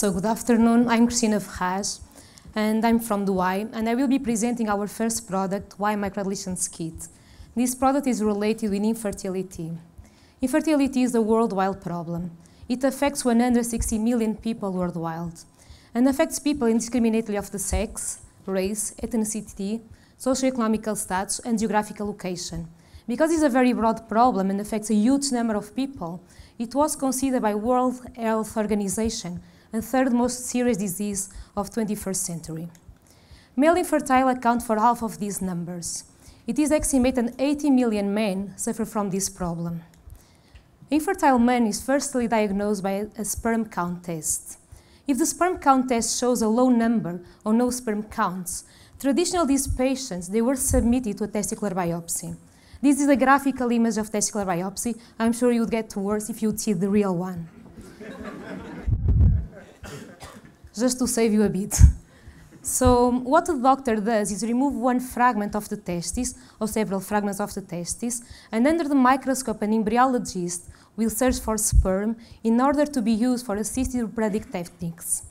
So good afternoon, I'm Cristina Ferraz and I'm from Dubai and I will be presenting our first product, Y Microdeletions Kit. This product is related with infertility. Infertility is a worldwide problem. It affects 160 million people worldwide and affects people indiscriminately of the sex, race, ethnicity, socioeconomical status and geographical location. Because it's a very broad problem and affects a huge number of people, it was considered by World Health Organization and third most serious disease of 21st century. Male infertile account for half of these numbers. It is estimated 80 million men suffer from this problem. Infertile man is firstly diagnosed by a sperm count test. If the sperm count test shows a low number or no sperm counts, traditionally these patients, they were submitted to a testicular biopsy. This is a graphical image of testicular biopsy. I'm sure you'd get worse if you'd see the real one just to save you a bit. So what the doctor does is remove one fragment of the testis, or several fragments of the testis, and under the microscope an embryologist will search for sperm in order to be used for assisted reproductive techniques.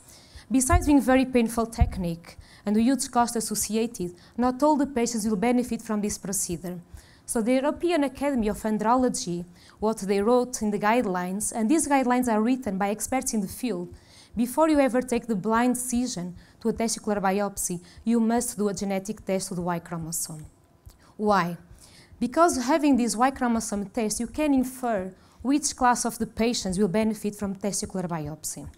Besides being very painful technique and the huge cost associated, not all the patients will benefit from this procedure. So the European Academy of Andrology, what they wrote in the guidelines, and these guidelines are written by experts in the field, before you ever take the blind decision to a testicular biopsy, you must do a genetic test of the Y chromosome. Why? Because having this Y chromosome test, you can infer which class of the patients will benefit from testicular biopsy.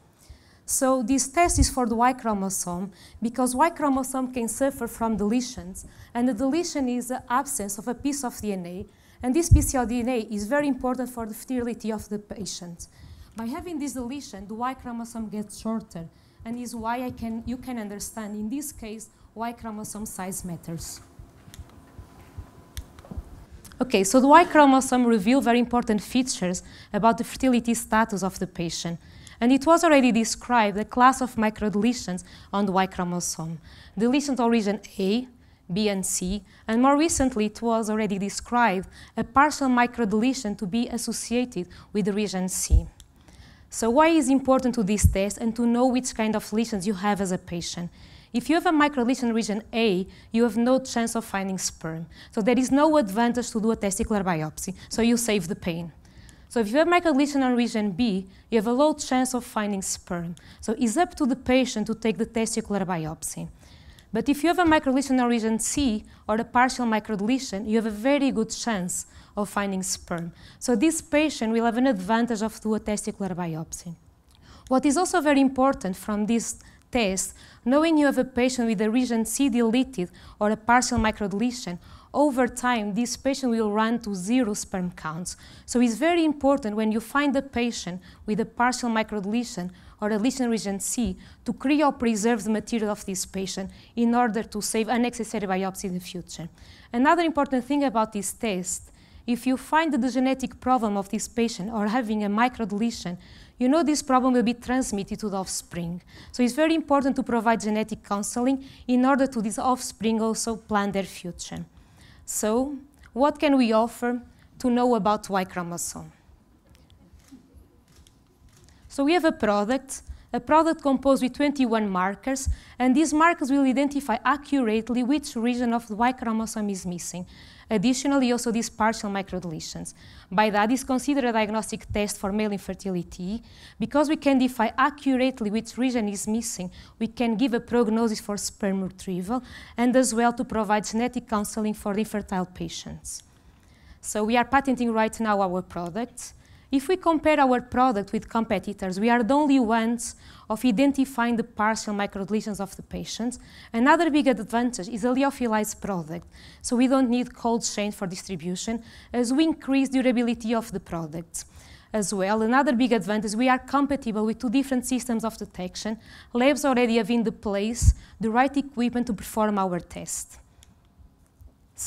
So this test is for the Y chromosome because Y chromosome can suffer from deletions and the deletion is the absence of a piece of DNA and this piece of DNA is very important for the fertility of the patient. By having this deletion, the Y chromosome gets shorter, and is why I can, you can understand, in this case, why chromosome size matters. Okay, so the Y chromosome reveal very important features about the fertility status of the patient. And it was already described the class of microdeletions on the Y chromosome. Deletions of region A, B, and C, and more recently it was already described a partial microdeletion to be associated with the region C. So why is important to this test and to know which kind of lesions you have as a patient? If you have a microlesion region A, you have no chance of finding sperm. So there is no advantage to do a testicular biopsy, so you save the pain. So if you have microlesion on region B, you have a low chance of finding sperm. So it's up to the patient to take the testicular biopsy. But if you have a microdeletion in region C or a partial microdeletion, you have a very good chance of finding sperm. So this patient will have an advantage of doing a testicular biopsy. What is also very important from this test, knowing you have a patient with a region C deleted or a partial microdeletion, over time this patient will run to zero sperm counts. So it's very important when you find a patient with a partial microdeletion or a in region C to cryopreserve the material of this patient in order to save unnecessary biopsy in the future. Another important thing about this test, if you find the genetic problem of this patient or having a microdeletion, you know this problem will be transmitted to the offspring. So it's very important to provide genetic counseling in order to this offspring also plan their future. So what can we offer to know about Y chromosome? So we have a product, a product composed with 21 markers, and these markers will identify accurately which region of the Y chromosome is missing. Additionally, also these partial microdeletions. By that is considered a diagnostic test for male infertility. Because we can define accurately which region is missing, we can give a prognosis for sperm retrieval and as well to provide genetic counseling for infertile patients. So we are patenting right now our products. If we compare our product with competitors, we are the only ones of identifying the partial microdeletions of the patients. Another big advantage is a lyophilized product, so we don't need cold chain for distribution as we increase durability of the product as well. Another big advantage, we are compatible with two different systems of detection. Labs already have in the place the right equipment to perform our test.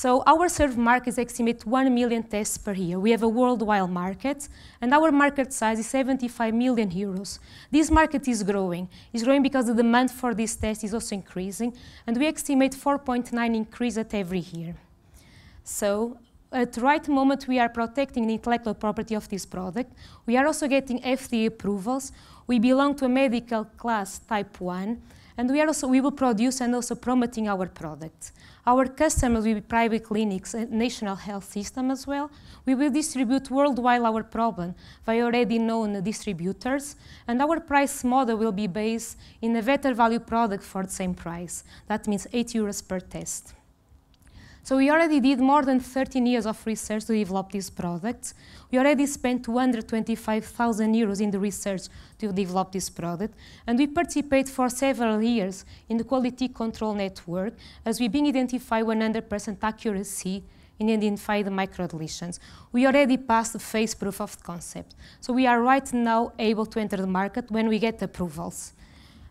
So our served markets estimate 1 million tests per year. We have a worldwide market, and our market size is 75 million euros. This market is growing. It's growing because the demand for this test is also increasing, and we estimate 4.9 increase at every year. So at the right moment we are protecting the intellectual property of this product. We are also getting FDA approvals. We belong to a medical class type 1. And we, are also, we will produce and also promoting our products. Our customers will be private clinics and national health system as well. We will distribute worldwide our problem by already known distributors. And our price model will be based in a better value product for the same price. That means 8 euros per test. So we already did more than 13 years of research to develop these products. We already spent 225,000 euros in the research to develop this product. And we participate for several years in the quality control network as we being identified 100% accuracy in identifying the microdeletions. We already passed the phase proof of concept. So we are right now able to enter the market when we get approvals.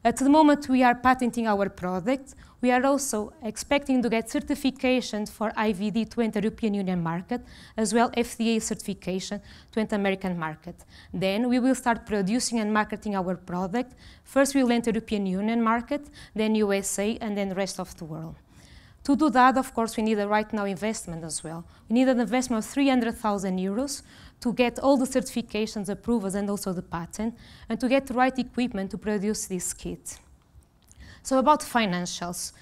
At the moment we are patenting our product, we are also expecting to get certification for IVD to enter European Union market, as well FDA certification to enter American market. Then we will start producing and marketing our product. First we will enter European Union market, then USA, and then rest of the world. To do that, of course, we need a right now investment as well. We need an investment of 300,000 euros to get all the certifications, approvals, and also the patent, and to get the right equipment to produce this kit. So about financials.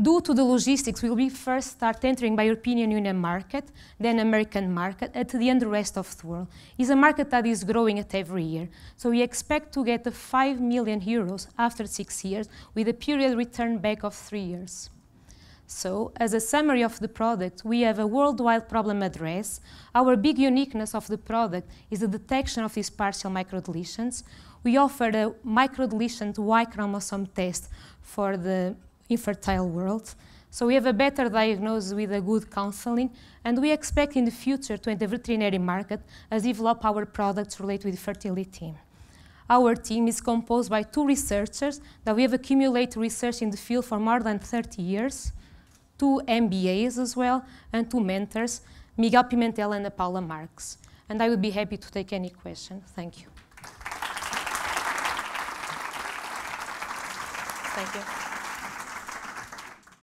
Due to the logistics, we will first start entering by European Union market, then American market, and the end the rest of the world. It's a market that is growing at every year. So we expect to get 5 million euros after six years with a period return back of three years. So, as a summary of the product, we have a worldwide problem address. Our big uniqueness of the product is the detection of these partial microdeletions. We offer a microdeletion Y chromosome test for the infertile world. So we have a better diagnosis with a good counseling, and we expect in the future to enter veterinary market as develop our products related with fertility. Our team is composed by two researchers that we have accumulated research in the field for more than 30 years two MBAs as well, and two mentors, Miguel Pimentel and Paula Marques. And I would be happy to take any question. Thank you. Thank you.